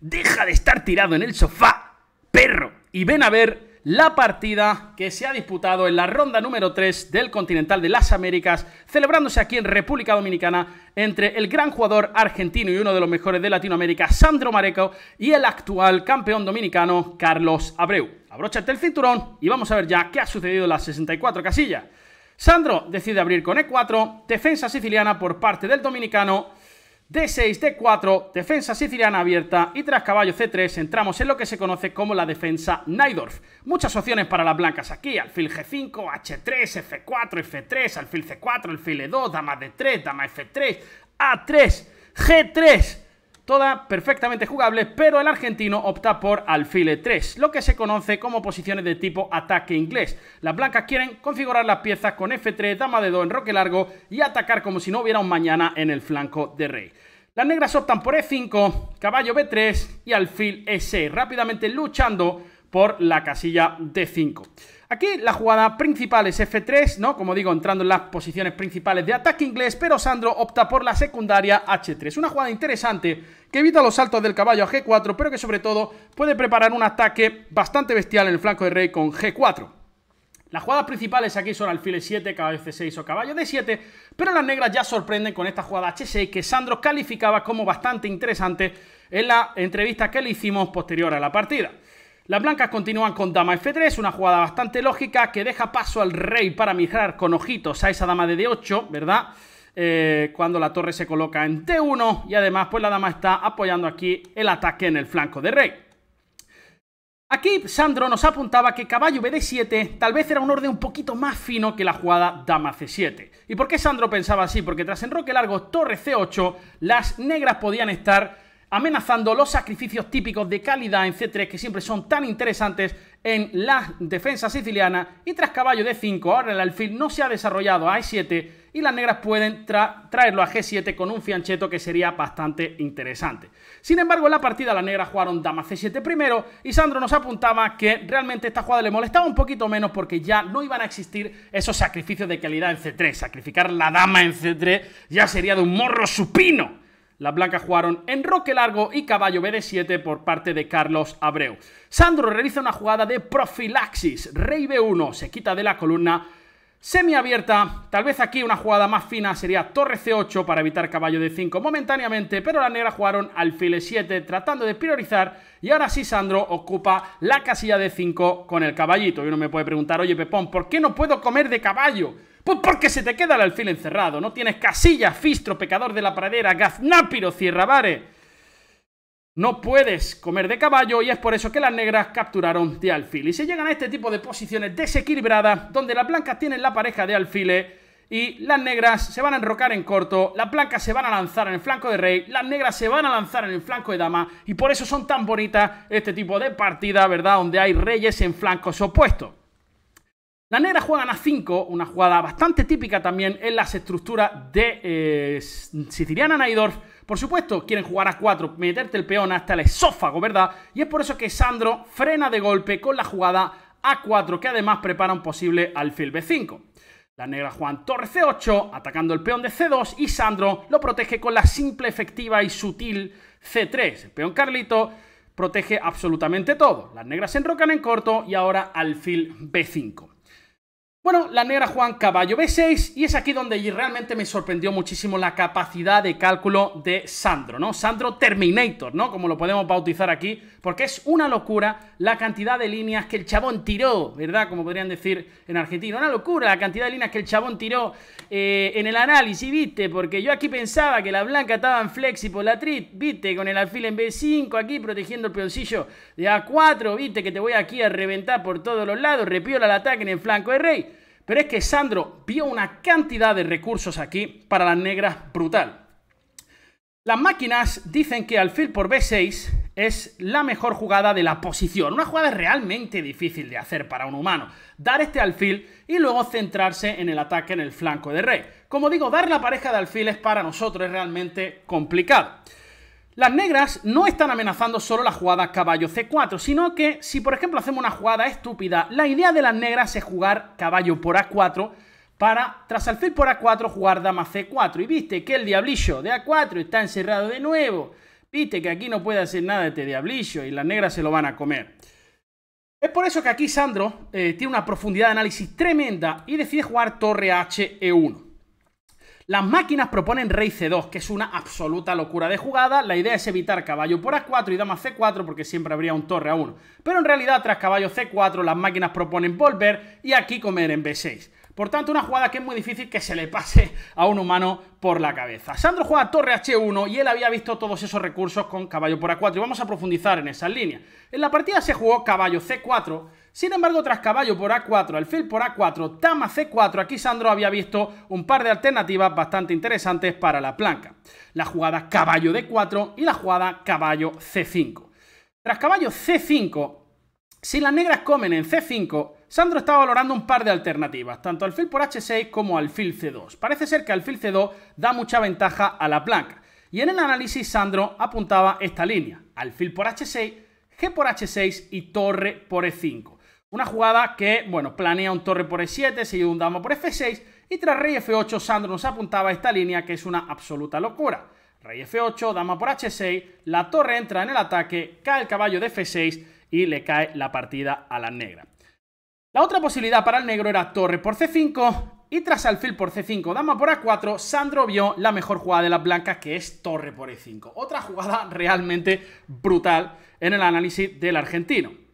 Deja de estar tirado en el sofá, perro, y ven a ver la partida que se ha disputado en la ronda número 3 del Continental de las Américas, celebrándose aquí en República Dominicana entre el gran jugador argentino y uno de los mejores de Latinoamérica, Sandro Mareco, y el actual campeón dominicano, Carlos Abreu. Abróchate el cinturón y vamos a ver ya qué ha sucedido en las 64 casillas. Sandro decide abrir con E4, defensa siciliana por parte del dominicano, D6, D4, defensa siciliana abierta y tras caballo C3 entramos en lo que se conoce como la defensa Nydorf. Muchas opciones para las blancas aquí, alfil G5, H3, F4, F3, alfil C4, alfil E2, dama D3, dama F3, A3, G3, toda perfectamente jugable, pero el argentino opta por alfil e 3, lo que se conoce como posiciones de tipo ataque inglés. Las blancas quieren configurar las piezas con F3, dama de 2 en roque largo y atacar como si no hubiera un mañana en el flanco de rey. Las negras optan por E5, caballo B3 y alfil E6, rápidamente luchando por la casilla D5. Aquí la jugada principal es F3, ¿no? Como digo, entrando en las posiciones principales de ataque inglés, pero Sandro opta por la secundaria H3. Una jugada interesante que evita los saltos del caballo a G4, pero que sobre todo puede preparar un ataque bastante bestial en el flanco de rey con G4. Las jugadas principales aquí son alfiles 7, caballo C6 o caballo D7, pero las negras ya sorprenden con esta jugada H6 que Sandro calificaba como bastante interesante en la entrevista que le hicimos posterior a la partida. Las blancas continúan con dama f3, una jugada bastante lógica que deja paso al rey para migrar con ojitos a esa dama de d8, ¿verdad? Eh, cuando la torre se coloca en T1 y además pues la dama está apoyando aquí el ataque en el flanco de rey. Aquí Sandro nos apuntaba que caballo BD7 tal vez era un orden un poquito más fino que la jugada dama C7. ¿Y por qué Sandro pensaba así? Porque tras enroque largo torre C8 las negras podían estar amenazando los sacrificios típicos de calidad en C3 que siempre son tan interesantes en la defensa siciliana y tras caballo de 5 ahora el alfil no se ha desarrollado a E7 y las negras pueden traerlo a G7 con un fiancheto que sería bastante interesante. Sin embargo en la partida las negras jugaron dama C7 primero y Sandro nos apuntaba que realmente esta jugada le molestaba un poquito menos porque ya no iban a existir esos sacrificios de calidad en C3, sacrificar la dama en C3 ya sería de un morro supino. Las blancas jugaron en roque largo y caballo BD7 por parte de Carlos Abreu. Sandro realiza una jugada de profilaxis. Rey B1 se quita de la columna semiabierta. Tal vez aquí una jugada más fina sería torre C8 para evitar caballo D5 momentáneamente, pero las negras jugaron alfil 7 tratando de priorizar y ahora sí Sandro ocupa la casilla D5 con el caballito. Y uno me puede preguntar, oye Pepón, ¿por qué no puedo comer de caballo? Pues porque se te queda el alfil encerrado. No tienes casilla, Fistro, Pecador de la Pradera, Gaznápiro, Cierrabare. No puedes comer de caballo y es por eso que las negras capturaron de alfil. Y se llegan a este tipo de posiciones desequilibradas, donde las blancas tienen la pareja de alfiles y las negras se van a enrocar en corto, las blancas se van a lanzar en el flanco de rey, las negras se van a lanzar en el flanco de dama y por eso son tan bonitas este tipo de partida, ¿verdad? Donde hay reyes en flancos opuestos. Las negras juegan a 5, una jugada bastante típica también en las estructuras de eh, Siciliana Naidorf. Por supuesto, quieren jugar a 4, meterte el peón hasta el esófago, ¿verdad? Y es por eso que Sandro frena de golpe con la jugada A4, que además prepara un posible alfil B5. Las negras juegan torre C8, atacando el peón de C2 y Sandro lo protege con la simple, efectiva y sutil C3. El peón Carlito protege absolutamente todo. Las negras se enrocan en corto y ahora alfil B5. Bueno, la negra Juan Caballo B6 y es aquí donde realmente me sorprendió muchísimo la capacidad de cálculo de Sandro, ¿no? Sandro Terminator, ¿no? Como lo podemos bautizar aquí, porque es una locura la cantidad de líneas que el chabón tiró, ¿verdad? Como podrían decir en Argentina, una locura la cantidad de líneas que el chabón tiró eh, en el análisis, ¿viste? Porque yo aquí pensaba que la blanca estaba en flex y trit, ¿viste? Con el alfil en B5 aquí protegiendo el peoncillo de A4, ¿viste? Que te voy aquí a reventar por todos los lados, repiola el ataque en el flanco de rey. Pero es que Sandro vio una cantidad de recursos aquí para las negras brutal. Las máquinas dicen que alfil por B6 es la mejor jugada de la posición. Una jugada realmente difícil de hacer para un humano. Dar este alfil y luego centrarse en el ataque en el flanco de rey. Como digo, dar la pareja de alfiles para nosotros es realmente complicado. Las negras no están amenazando solo la jugada caballo C4, sino que si por ejemplo hacemos una jugada estúpida, la idea de las negras es jugar caballo por A4 para, tras alfil por A4, jugar dama C4. Y viste que el diablillo de A4 está encerrado de nuevo. Viste que aquí no puede hacer nada de este diablillo y las negras se lo van a comer. Es por eso que aquí Sandro eh, tiene una profundidad de análisis tremenda y decide jugar torre H E1. Las máquinas proponen rey c2, que es una absoluta locura de jugada. La idea es evitar caballo por a4 y dama c4 porque siempre habría un torre a1. Pero en realidad tras caballo c4 las máquinas proponen volver y aquí comer en b6. Por tanto, una jugada que es muy difícil que se le pase a un humano por la cabeza. Sandro juega torre h1 y él había visto todos esos recursos con caballo por a4 y vamos a profundizar en esas líneas. En la partida se jugó caballo c4 sin embargo, tras caballo por A4, alfil por A4, tama C4, aquí Sandro había visto un par de alternativas bastante interesantes para la planca. La jugada caballo D4 y la jugada caballo C5. Tras caballo C5, si las negras comen en C5, Sandro está valorando un par de alternativas, tanto alfil por H6 como alfil C2. Parece ser que alfil C2 da mucha ventaja a la planca. Y en el análisis Sandro apuntaba esta línea, alfil por H6, G por H6 y torre por E5. Una jugada que, bueno, planea un torre por E7, seguido un dama por F6 y tras rey F8 Sandro nos apuntaba esta línea que es una absoluta locura. Rey F8, dama por H6, la torre entra en el ataque, cae el caballo de F6 y le cae la partida a la negra. La otra posibilidad para el negro era torre por C5 y tras alfil por C5, dama por A4, Sandro vio la mejor jugada de las blancas que es torre por E5. Otra jugada realmente brutal en el análisis del argentino.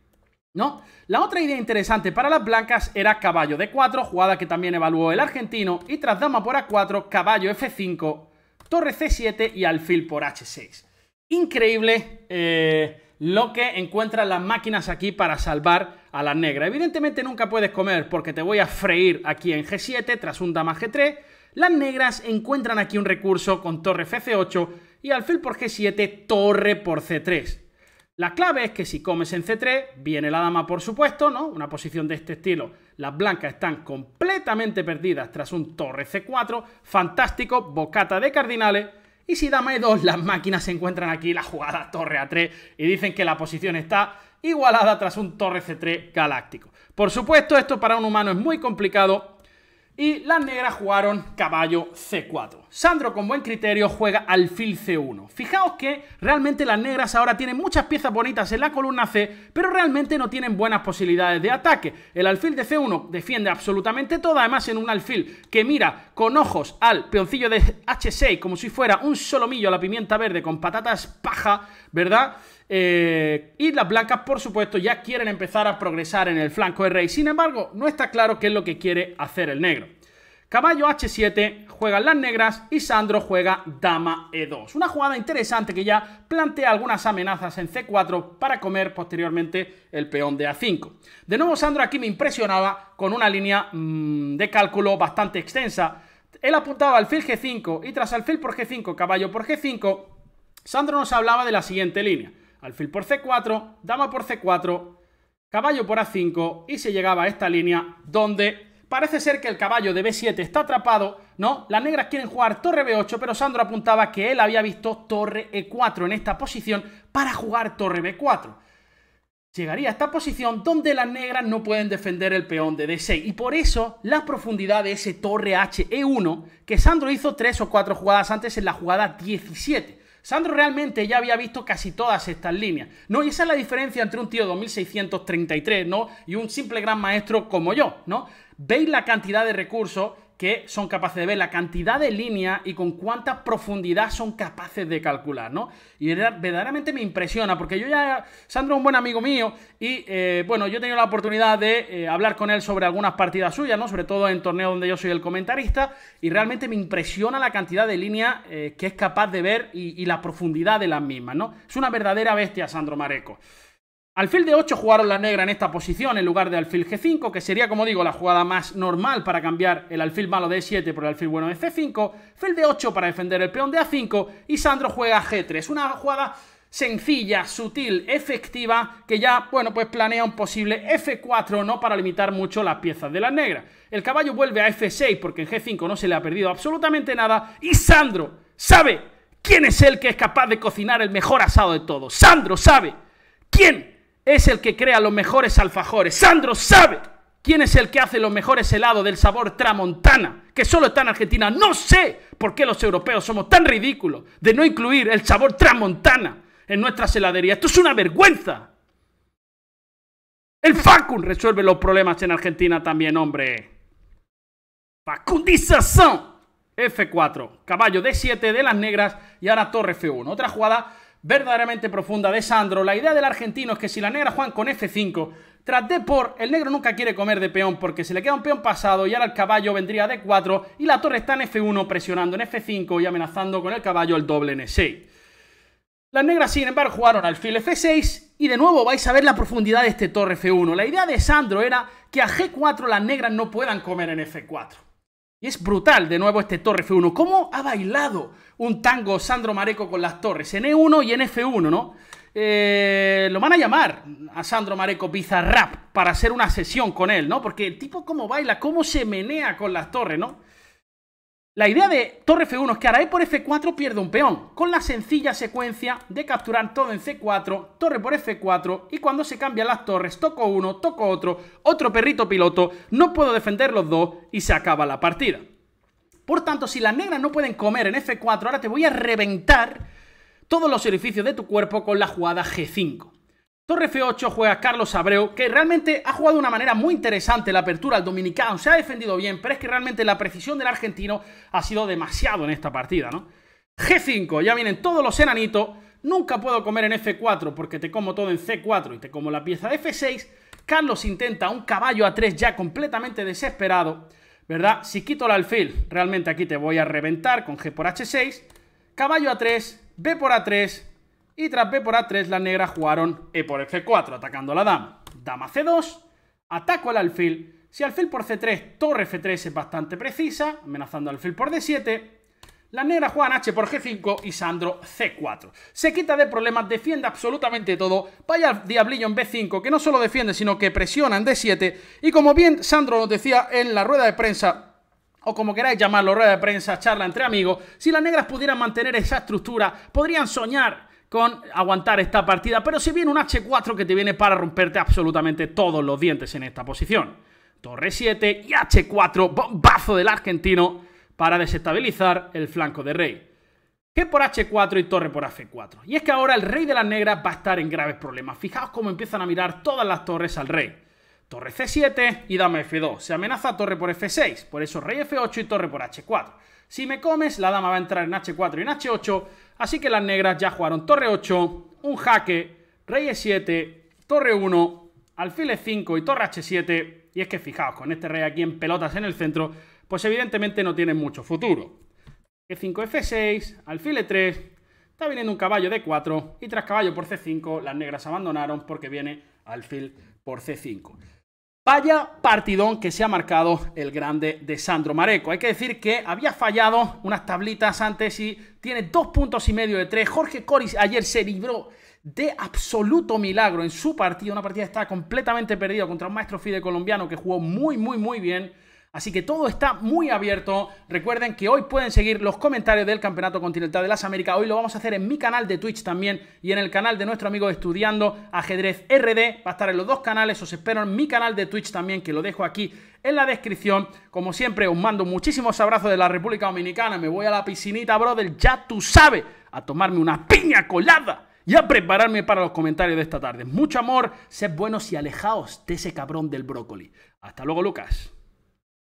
¿no? La otra idea interesante para las blancas era caballo D4, jugada que también evaluó el argentino, y tras dama por A4, caballo F5, torre C7 y alfil por H6. Increíble eh, lo que encuentran las máquinas aquí para salvar a las negra. Evidentemente nunca puedes comer porque te voy a freír aquí en G7 tras un dama G3. Las negras encuentran aquí un recurso con torre fc 8 y alfil por G7, torre por C3. La clave es que si comes en C3, viene la dama por supuesto, ¿no? Una posición de este estilo. Las blancas están completamente perdidas tras un torre C4, fantástico, bocata de cardinales. Y si dama E2, las máquinas se encuentran aquí la jugada torre A3 y dicen que la posición está igualada tras un torre C3 galáctico. Por supuesto, esto para un humano es muy complicado, y las negras jugaron caballo C4. Sandro con buen criterio juega alfil C1. Fijaos que realmente las negras ahora tienen muchas piezas bonitas en la columna C, pero realmente no tienen buenas posibilidades de ataque. El alfil de C1 defiende absolutamente todo, además en un alfil que mira con ojos al peoncillo de H6 como si fuera un solomillo a la pimienta verde con patatas paja, ¿verdad? Eh, y las blancas, por supuesto, ya quieren empezar a progresar en el flanco de rey. Sin embargo, no está claro qué es lo que quiere hacer el negro. Caballo H7, juegan las negras y Sandro juega Dama E2. Una jugada interesante que ya plantea algunas amenazas en C4 para comer posteriormente el peón de A5. De nuevo Sandro aquí me impresionaba con una línea mm, de cálculo bastante extensa. Él apuntaba al alfil G5 y tras alfil por G5, caballo por G5, Sandro nos hablaba de la siguiente línea. Alfil por C4, dama por C4, caballo por A5 y se llegaba a esta línea donde parece ser que el caballo de B7 está atrapado, ¿no? Las negras quieren jugar torre B8, pero Sandro apuntaba que él había visto torre E4 en esta posición para jugar torre B4. Llegaría a esta posición donde las negras no pueden defender el peón de D6 y por eso la profundidad de ese torre H E1 que Sandro hizo 3 o 4 jugadas antes en la jugada 17. Sandro realmente ya había visto casi todas estas líneas, ¿no? Y esa es la diferencia entre un tío 2633, ¿no? Y un simple gran maestro como yo, ¿no? Veis la cantidad de recursos que son capaces de ver la cantidad de línea y con cuánta profundidad son capaces de calcular, ¿no? Y verdaderamente me impresiona, porque yo ya, Sandro es un buen amigo mío y, eh, bueno, yo he tenido la oportunidad de eh, hablar con él sobre algunas partidas suyas, ¿no? Sobre todo en torneos donde yo soy el comentarista y realmente me impresiona la cantidad de líneas eh, que es capaz de ver y, y la profundidad de las mismas, ¿no? Es una verdadera bestia, Sandro Mareco. Alfil de 8 jugaron la negra en esta posición en lugar de alfil G5, que sería, como digo, la jugada más normal para cambiar el alfil malo de E7 por el alfil bueno de C5, Fel de 8 para defender el peón de A5 y Sandro juega G3. Una jugada sencilla, sutil, efectiva, que ya, bueno, pues planea un posible F4, no para limitar mucho las piezas de la negra. El caballo vuelve a F6 porque en G5 no se le ha perdido absolutamente nada y Sandro sabe quién es el que es capaz de cocinar el mejor asado de todos. Sandro sabe quién es el que crea los mejores alfajores. Sandro sabe quién es el que hace los mejores helados del sabor tramontana, que solo está en Argentina. No sé por qué los europeos somos tan ridículos de no incluir el sabor tramontana en nuestras heladerías. Esto es una vergüenza. El Facun resuelve los problemas en Argentina también, hombre. Facundización. F4, caballo D7 de las negras y ahora torre F1. Otra jugada verdaderamente profunda de Sandro. La idea del argentino es que si la negra juegan con F5, tras D por, el negro nunca quiere comer de peón porque se le queda un peón pasado y ahora el caballo vendría a D4 y la torre está en F1 presionando en F5 y amenazando con el caballo el doble n 6 e Las negras, sin embargo, jugaron al alfil F6 y de nuevo vais a ver la profundidad de este torre F1. La idea de Sandro era que a G4 las negras no puedan comer en F4. Y es brutal de nuevo este Torre F1. ¿Cómo ha bailado un tango Sandro Mareco con las torres? En E1 y en F1, ¿no? Eh, lo van a llamar a Sandro Mareco Bizarrap para hacer una sesión con él, ¿no? Porque el tipo cómo baila, cómo se menea con las torres, ¿no? La idea de torre F1 es que E por F4 pierde un peón, con la sencilla secuencia de capturar todo en C4, torre por F4, y cuando se cambian las torres, toco uno, toco otro, otro perrito piloto, no puedo defender los dos y se acaba la partida. Por tanto, si las negras no pueden comer en F4, ahora te voy a reventar todos los orificios de tu cuerpo con la jugada G5. Torre F8 juega Carlos Abreu, que realmente ha jugado de una manera muy interesante la apertura al dominicano, se ha defendido bien, pero es que realmente la precisión del argentino ha sido demasiado en esta partida, ¿no? G5, ya vienen todos los enanitos, nunca puedo comer en F4 porque te como todo en C4 y te como la pieza de F6, Carlos intenta un caballo a 3 ya completamente desesperado, ¿verdad? Si quito el alfil, realmente aquí te voy a reventar con G por H6, caballo a 3, B por A3, y tras B por A3, las negras jugaron E por F4, atacando a la dama. Dama C2, ataco al alfil. Si alfil por C3, torre F3 es bastante precisa, amenazando al alfil por D7. Las negras juegan H por G5 y Sandro C4. Se quita de problemas, defiende absolutamente todo. Vaya diablillo en B5, que no solo defiende, sino que presiona en D7. Y como bien Sandro nos decía en la rueda de prensa, o como queráis llamarlo, rueda de prensa, charla entre amigos, si las negras pudieran mantener esa estructura, podrían soñar con aguantar esta partida, pero si viene un H4 que te viene para romperte absolutamente todos los dientes en esta posición. Torre 7 y H4, bombazo del argentino para desestabilizar el flanco de rey. Que por H4 y torre por F4. Y es que ahora el rey de las negras va a estar en graves problemas. Fijaos cómo empiezan a mirar todas las torres al rey. Torre C7 y dama F2. Se amenaza torre por F6, por eso rey F8 y torre por H4. Si me comes, la dama va a entrar en h4 y en h8, así que las negras ya jugaron torre 8, un jaque, rey e7, torre 1, alfil e5 y torre h7. Y es que fijaos, con este rey aquí en pelotas en el centro, pues evidentemente no tiene mucho futuro. E5, F6, alfil E3, está viniendo un caballo d 4 y tras caballo por C5 las negras abandonaron porque viene alfil por C5. Vaya partidón que se ha marcado el grande de Sandro Mareco. Hay que decir que había fallado unas tablitas antes y tiene dos puntos y medio de tres. Jorge Coris ayer se libró de absoluto milagro en su partido. Una partida que estaba completamente perdida contra un maestro FIDE colombiano que jugó muy, muy, muy bien. Así que todo está muy abierto. Recuerden que hoy pueden seguir los comentarios del Campeonato Continental de las Américas. Hoy lo vamos a hacer en mi canal de Twitch también y en el canal de nuestro amigo Estudiando Ajedrez RD. Va a estar en los dos canales. Os espero en mi canal de Twitch también, que lo dejo aquí en la descripción. Como siempre, os mando muchísimos abrazos de la República Dominicana. Me voy a la piscinita, brother. Ya tú sabes, a tomarme una piña colada y a prepararme para los comentarios de esta tarde. Mucho amor, sed buenos y alejaos de ese cabrón del brócoli. Hasta luego, Lucas.